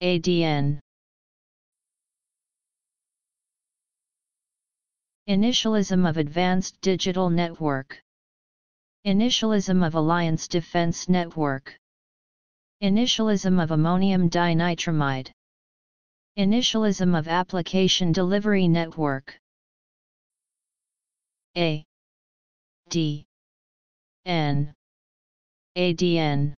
ADN Initialism of Advanced Digital Network Initialism of Alliance Defense Network Initialism of Ammonium Dinitramide Initialism of Application Delivery Network A D N ADN